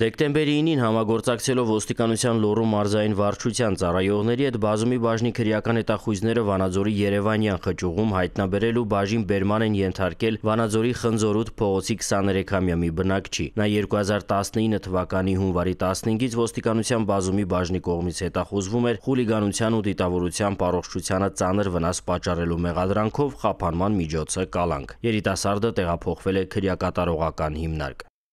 Դեկտեմբերի 9-ին համագործակցելով ոստիկանության լոռու մարզային վարչության ծառայողների հետ բազումի բաժնի քրեական հետախույզները Վանաձորի Երևանյան խճուղում հայտնաբերելու բաժին բերման են ենթարկել Վանաձորի Խնձորուտ փողոցի 23-ամյա մի բնակչի։ Նա 2019 թվականի հունվարի 15-ից ոստիկանության բազումի բաժնի կողմից հետախուզվում էր խուլիգանության ու դիտավորության առողջությանը ծանր վնաս պատճառելու մեղադրանքով խափանման միջոցը կալանք։ Երիտասարդը տեղափոխվել է քրեակատարողական հիմնարկ։